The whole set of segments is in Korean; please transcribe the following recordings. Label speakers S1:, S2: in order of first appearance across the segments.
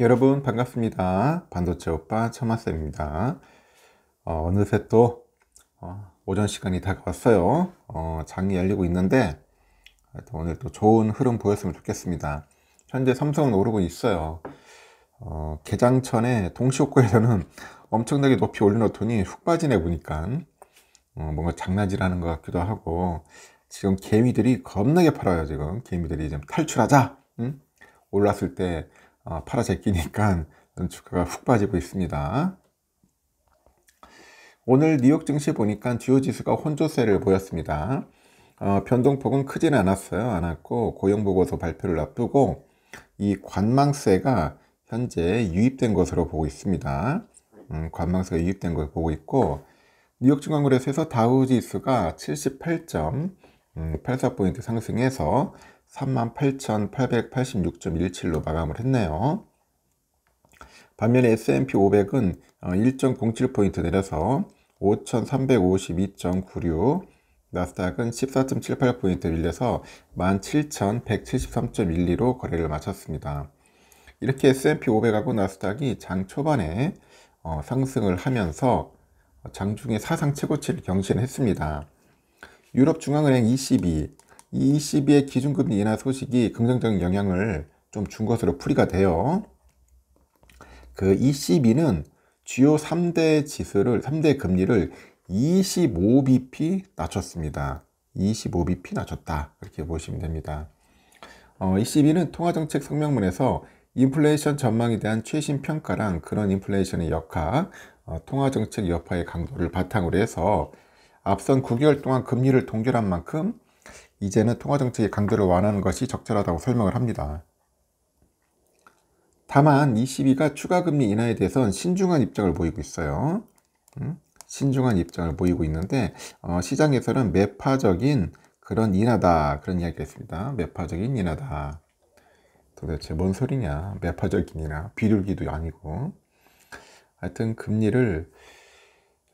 S1: 여러분 반갑습니다. 반도체 오빠 처마쌤입니다. 어, 느새 또 어, 오전 시간이 다가왔어요. 어, 장이 열리고 있는데 오늘 또 좋은 흐름 보였으면 좋겠습니다. 현재 삼성은 오르고 있어요. 어, 개장천에 동시호가에서는 엄청나게 높이 올려놓더니 훅 빠지네 보니까 어, 뭔가 장난질하는 것 같기도 하고 지금 개미들이 겁나게 팔아요 지금 개미들이 이 탈출하자 응? 올랐을 때 어, 팔아색 끼니까 주가가 훅 빠지고 있습니다. 오늘 뉴욕 증시 보니까 주요 지수가 혼조세를 보였습니다. 어, 변동폭은 크진 않았어요. 않았고 고용보고서 발표를 앞두고 이 관망세가 현재 유입된 것으로 보고 있습니다. 음, 관망세가 유입된 걸 보고 있고 뉴욕 증권거래소에서 다우지수가 78.84포인트 음, 상승해서 38,886.17로 마감을 했네요. 반면에 S&P 500은 1.07포인트 어, 내려서 5,352.96, 나스닥은 14.78포인트 밀려서 17,173.12로 거래를 마쳤습니다. 이렇게 S&P 500하고 나스닥이 장 초반에 어, 상승을 하면서 장중에 사상 최고치를 경신했습니다. 유럽중앙은행 ECB, ECB의 기준금리 인하 소식이 긍정적인 영향을 좀 준 것으로 풀이가 돼요. 그 ECB는 주요 3대 지수를, 3대 금리를 25bp 낮췄습니다. 25bp 낮췄다. 이렇게 보시면 됩니다. 어, ECB는 통화정책 성명문에서 인플레이션 전망에 대한 최신 평가랑 그런 인플레이션의 역학, 어, 통화정책 여파의 강도를 바탕으로 해서 앞선 9개월 동안 금리를 동결한 만큼 이제는 통화정책의 강도를 완화하는 것이 적절하다고 설명을 합니다. 다만 ECB가 추가금리 인하에 대해선 신중한 입장을 보이고 있어요. 음? 신중한 입장을 보이고 있는데 어, 시장에서는 매파적인 그런 인하다 그런 이야기가 있습니다. 매파적인 인하다. 도대체 뭔 소리냐. 매파적인 인하. 비둘기도 아니고. 하여튼 금리를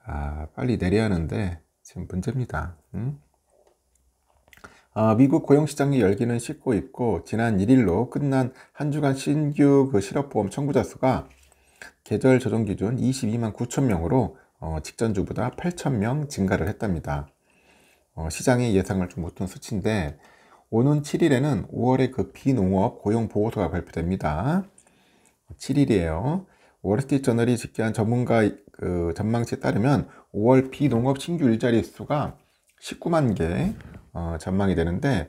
S1: 아, 빨리 내려야 하는데 지금 문제입니다. 음? 어, 미국 고용시장이 열기는 식고 있고 지난 1일로 끝난 한 주간 신규 그 실업보험 청구자 수가 계절 조정 기준 22만 9천 명으로 어, 직전주보다 8천 명 증가를 했답니다. 어, 시장의 예상을 좀 못한 수치인데 오는 7일에는 5월의 그 비농업 고용보고서가 발표됩니다. 7일이에요. 월스트리트저널이 집계한 전문가 그 전망치에 따르면 5월 비농업 신규 일자리 수가 19만 개, 어, 전망이 되는데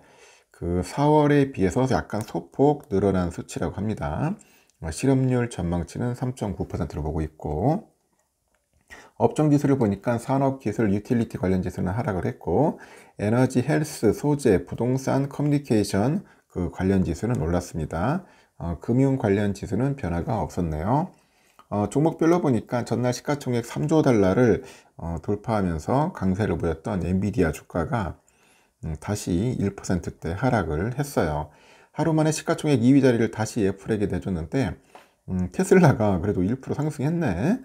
S1: 그 4월에 비해서 약간 소폭 늘어난 수치라고 합니다. 어, 실업률 전망치는 3.9%로 보고 있고 업종 지수를 보니까 산업기술, 유틸리티 관련 지수는 하락을 했고 에너지, 헬스, 소재, 부동산, 커뮤니케이션 그 관련 지수는 올랐습니다. 어, 금융 관련 지수는 변화가 없었네요. 어, 종목별로 보니까 전날 시가총액 3조 달러를 어, 돌파하면서 강세를 보였던 엔비디아 주가가 네, 다시 1%대 하락을 했어요. 하루 만에 시가총액 2위 자리를 다시 애플에게 내줬는데 음, 테슬라가 그래도 1% 상승했네.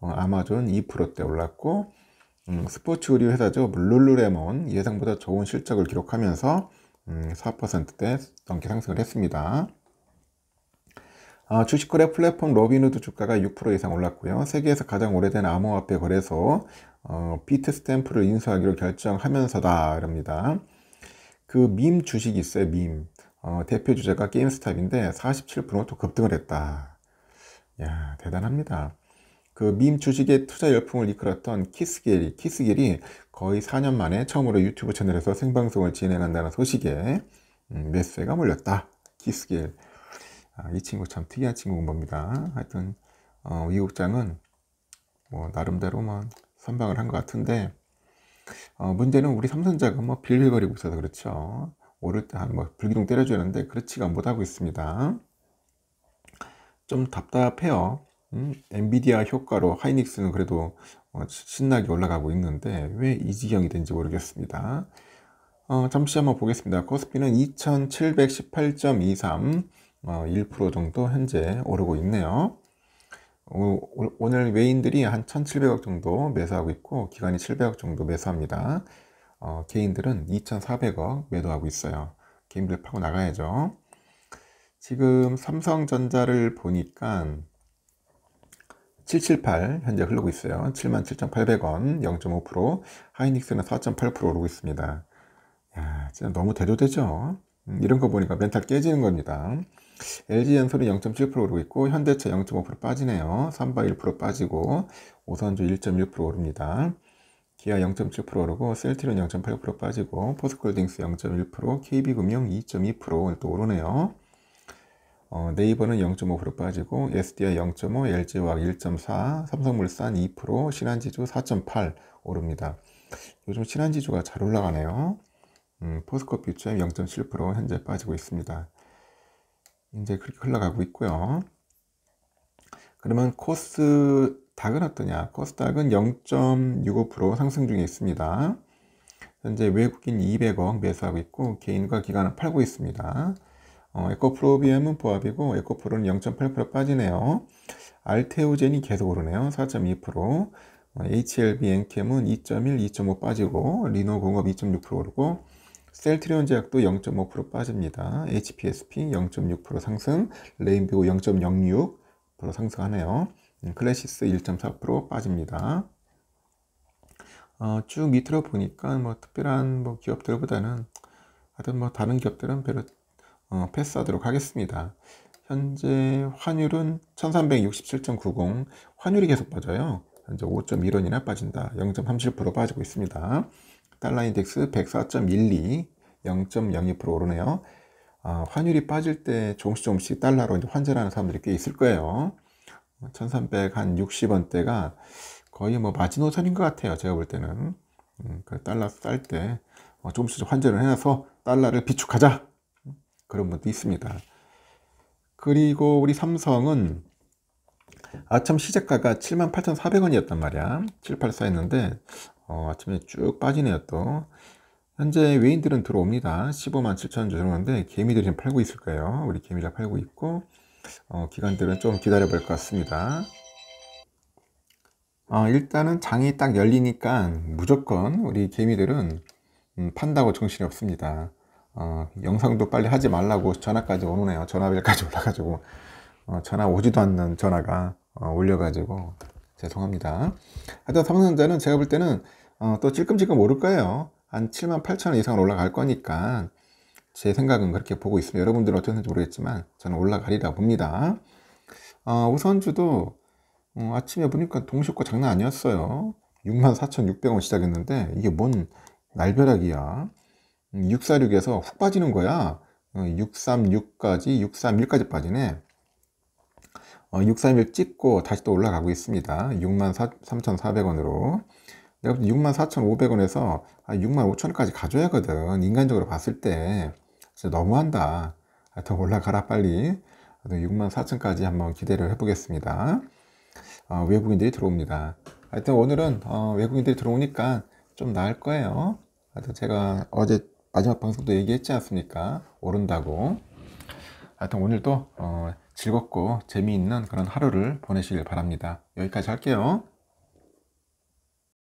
S1: 어, 아마존 2%대 올랐고 음, 스포츠 의류 회사죠. 룰루레몬 예상보다 좋은 실적을 기록하면서 음, 4%대 넘게 상승을 했습니다. 아, 주식거래 플랫폼 로비누드 주가가 6% 이상 올랐고요. 세계에서 가장 오래된 암호화폐 거래소 어, 비트 스탬프를 인수하기로 결정하면서다 이럽니다. 그 밈 주식이 있어요. 밈. 어, 대표 주자가 게임스탑인데 47%또 급등을 했다. 야 대단합니다. 그 밈 주식의 투자 열풍을 이끌었던 키스겔이 키스겔이 거의 4년 만에 처음으로 유튜브 채널에서 생방송을 진행한다는 소식에 음, 매수세가 몰렸다. 키스겔. 아, 이 친구 참 특이한 친구인 겁니다. 하여튼 어, 이 국장은 뭐 나름대로만 뭐 선방을 한 것 같은데 어, 문제는 우리 삼선자가 뭐 빌빌거리고 있어서 그렇죠. 오를 때 한 뭐 불기둥 때려주는데 그렇지가 못하고 있습니다. 좀 답답해요. 음, 엔비디아 효과로 하이닉스는 그래도 어, 신나게 올라가고 있는데 왜 이 지경이 된지 모르겠습니다. 어, 잠시 한번 보겠습니다. 코스피는 2718.23 1% 어, 정도 현재 오르고 있네요. 오늘 외인들이 한 1,700억 정도 매수하고 있고 기관이 700억 정도 매수합니다. 어, 개인들은 2,400억 매도하고 있어요. 개인들 파고 나가야죠. 지금 삼성전자를 보니까 778 현재 흐르고 있어요. 77,800원 0.5% 하이닉스는 4.8% 오르고 있습니다. 야, 진짜 너무 대조되죠? 음, 이런 거 보니까 멘탈 깨지는 겁니다. LG엔솔이 0.7% 오르고 있고 현대차 0.5% 빠지네요. 삼바 1% 빠지고 오선주 1 6 오릅니다. 기아 0.7% 오르고 셀트론0.8% 빠지고 포스콜딩스 0.1% KB금융 2.2%또 오르네요. 어, 네이버는 0.5% 빠지고 SDI 0.5, LG화학 1.4, 삼성물산 2%, 신한지주 4.8 오릅니다. 요즘 신한지주가 잘 올라가네요. 음, 포스코 퓨처엠 0.7% 현재 빠지고 있습니다. 이제 그렇게 흘러가고 있고요. 그러면 코스닥은 어떠냐? 코스닥은 0.65% 상승 중에 있습니다. 현재 외국인 200억 매수하고 있고 개인과 기관은 팔고 있습니다. 어, 에코프로비엠은 보합이고 에코프로는 0.8% 빠지네요. 알테오젠이 계속 오르네요. 4.2%. 어, HLB 엔캠은 2.1, 2.5 빠지고 리노공업 2.6% 오르고 셀트리온 제약도 0.5% 빠집니다. HPSP 0.6% 상승, 레인비고 0.06% 상승하네요. 음, 클래시스 1.4% 빠집니다. 어, 쭉 밑으로 보니까 뭐 특별한 뭐 기업들보다는 하여튼 뭐 다른 기업들은 별로 어, 패스하도록 하겠습니다. 현재 환율은 1367.90 환율이 계속 빠져요. 현재 5.1원이나 빠진다. 0.37% 빠지고 있습니다. 달러 인덱스 104.12 0.02% 오르네요. 아, 환율이 빠질 때 조금씩 조금씩 달러로 이제 환전하는 사람들이 꽤 있을 거예요. 1360원대가 거의 뭐 마지노선인 것 같아요. 제가 볼 때는. 음, 그 달러 쌀때 어, 조금씩 환전을 해놔서 달러를 비축하자. 그런 분도 있습니다. 그리고 우리 삼성은 아침 시제가가 78,400원이었단 말이야. 784 했는데 어, 아침에 쭉 빠지네요 또 현재 외인들은 들어옵니다 15만 7천 들정오는데 개미들이 지금 팔고 있을 까요 우리 개미가 팔고 있고 어, 기관들은좀 기다려 볼 것 같습니다 어, 일단은 장이 딱 열리니까 무조건 우리 개미들은 음, 판다고 정신이 없습니다 어, 영상도 빨리 하지 말라고 전화까지 오네요 전화벨까지 올라가지고 어, 전화 오지도 않는 전화가 어, 올려가지고 죄송합니다 하여튼 삼성전자는 제가 볼 때는 어, 또 찔끔찔끔 오를 거예요. 한 7만 8천 원 이상 올라갈 거니까 제 생각은 그렇게 보고 있습니다. 여러분들은 어떠는지 모르겠지만 저는 올라가리라 봅니다. 어, 우선주도 어, 아침에 보니까 동시효과 장난 아니었어요. 64,600원 시작했는데 이게 뭔 날벼락이야. 646에서 음, 훅 빠지는 거야. 636까지, 어, 631까지 빠지네. 어, 631 찍고 다시 또 올라가고 있습니다. 63,400원으로. 내가 64,500원에서 65,000원까지 가져야거든. 인간적으로 봤을 때 진짜 너무한다. 아, 더 올라가라 빨리. 64,000까지 원 한번 기대를 해보겠습니다. 어, 외국인들이 들어옵니다. 하여튼 오늘은 어, 외국인들이 들어오니까 좀 나을 거예요. 하여튼 제가 어제 마지막 방송도 얘기했지 않습니까? 오른다고. 하여튼 오늘도 어, 즐겁고 재미있는 그런 하루를 보내시길 바랍니다. 여기까지 할게요.